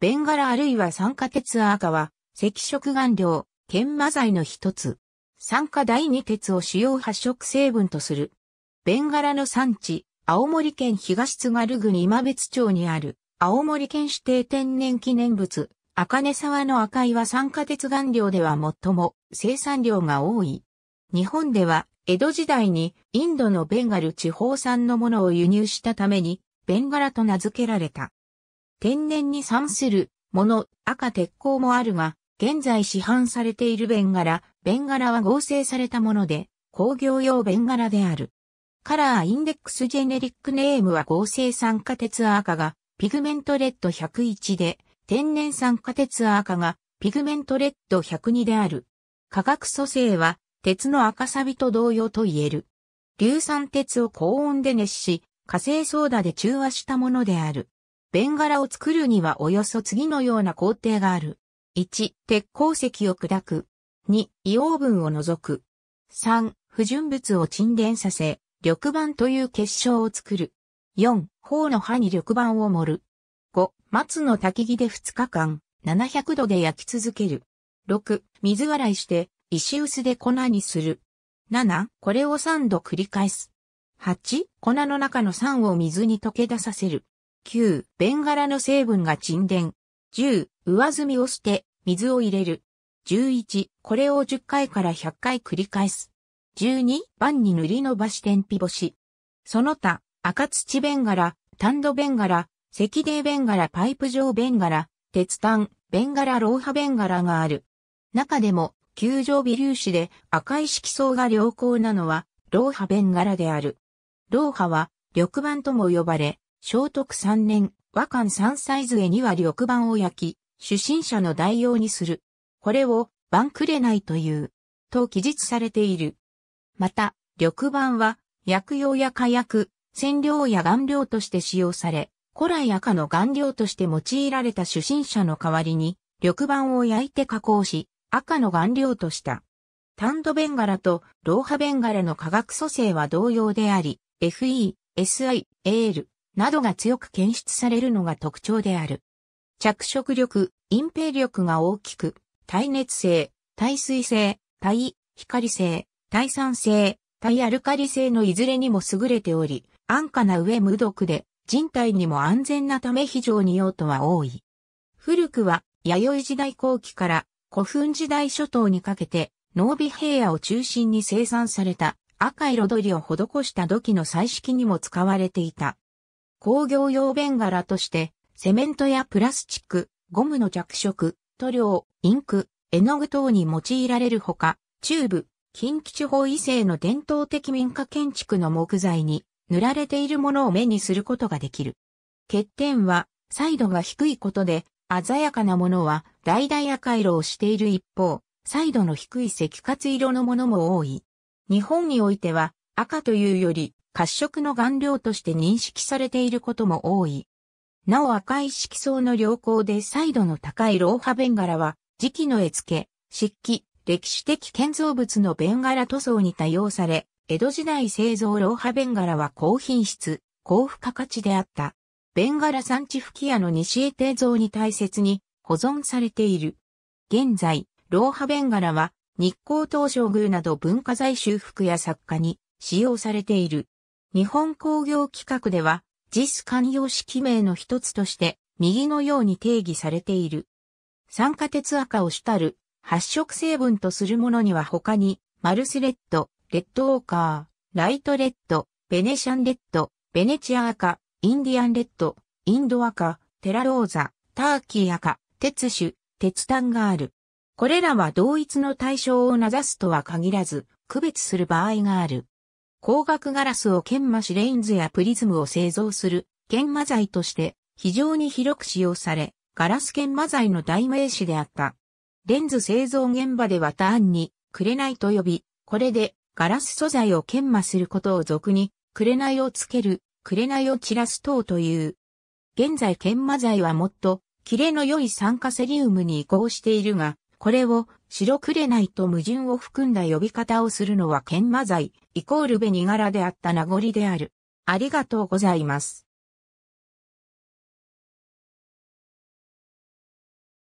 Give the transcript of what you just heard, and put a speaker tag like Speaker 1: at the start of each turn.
Speaker 1: ベンガラあるいは酸化鉄アーカは、赤色顔料、研磨剤の一つ。酸化第二鉄を主要発色成分とする。ベンガラの産地、青森県東津軽郡今別町にある、青森県指定天然記念物、赤根沢の赤いは酸化鉄顔料では最も生産量が多い。日本では、江戸時代にインドのベンガル地方産のものを輸入したために、ベンガラと名付けられた。天然に産するもの、赤鉄鋼もあるが、現在市販されているベンガラ、ベンガラは合成されたもので、工業用ベンガラである。カラーインデックスジェネリックネームは合成酸化鉄赤が、ピグメントレッド101で、天然酸化鉄赤が、ピグメントレッド102である。化学組成は、鉄の赤サビと同様と言える。硫酸鉄を高温で熱し、火星ソーダで中和したものである。ベンガラを作るにはおよそ次のような工程がある。1、鉄鉱石を砕く。2、硫黄分を除く。3、不純物を沈殿させ、緑板という結晶を作る。4、頬の歯に緑板を盛る。5、松の焚き木で2日間、700度で焼き続ける。6、水洗いして、石臼で粉にする。7、これを3度繰り返す。8、粉の中の酸を水に溶け出させる。9、ベンガラの成分が沈殿。10、上積みをして、水を入れる。11、これを10回から100回繰り返す。12、番に塗り伸ばし天日干し。その他、赤土ベンガラ、単土ベンガラ、赤泥ベンガラ、パイプ状ベンガラ、鉄炭、ベンガラ、ローハベンガラがある。中でも、球状微粒子で赤い色相が良好なのは、ローハベンガラである。ローハは、緑板とも呼ばれ、聖徳三年、和漢三歳へには緑板を焼き、主審者の代用にする。これを、ないという、と記述されている。また、緑板は、薬用や火薬、染料や顔料として使用され、古来赤の顔料として用いられた主審者の代わりに、緑板を焼いて加工し、赤の顔料とした。単ドベンガラとローハベンガラの化学組成は同様であり、FE、SI、AL。などが強く検出されるのが特徴である。着色力、隠蔽力が大きく、耐熱性、耐水性、耐光性、耐酸性、耐アルカリ性のいずれにも優れており、安価な上無毒で、人体にも安全なため非常に用途は多い。古くは、弥生時代後期から古墳時代初頭にかけて、濃尾平野を中心に生産された赤い色取りを施した土器の彩色にも使われていた。工業用弁柄として、セメントやプラスチック、ゴムの着色、塗料、インク、絵の具等に用いられるほか、中部、近畿地方以西の伝統的民家建築の木材に塗られているものを目にすることができる。欠点は、彩度が低いことで、鮮やかなものは、橙赤色をしている一方、彩度の低い赤活色のものも多い。日本においては、赤というより、褐色の顔料として認識されていることも多い。なお赤い色相の良好で彩度の高いローハベンガラは、磁器の絵付け、漆器、歴史的建造物のベンガラ塗装に多用され、江戸時代製造ローハベンガラは高品質、高付加価値であった。ベンガラ産地吹き屋の西へ帝像に大切に保存されている。現在、ローハベンガラは日光東照宮など文化財修復や作家に使用されている。日本工業規格では、JIS 慣用式名の一つとして、右のように定義されている。酸化鉄赤を主たる発色成分とするものには他に、マルスレッド、レッドオーカー、ライトレッド、ベネシャンレッド、ベネチア赤、インディアンレッド、インド赤、テラローザ、ターキー赤、鉄種、鉄炭がある。これらは同一の対象をなざすとは限らず、区別する場合がある。光学ガラスを研磨しレインズやプリズムを製造する研磨剤として非常に広く使用され、ガラス研磨剤の代名詞であった。レンズ製造現場では単に、紅と呼び、これでガラス素材を研磨することを俗に、紅をつける、紅を散らす等という。現在研磨剤はもっと、キレの良い酸化セリウムに移行しているが、これを白くれないと矛盾を含んだ呼び方をするのは研磨罪イコール紅柄であった名残である。ありがとうございます。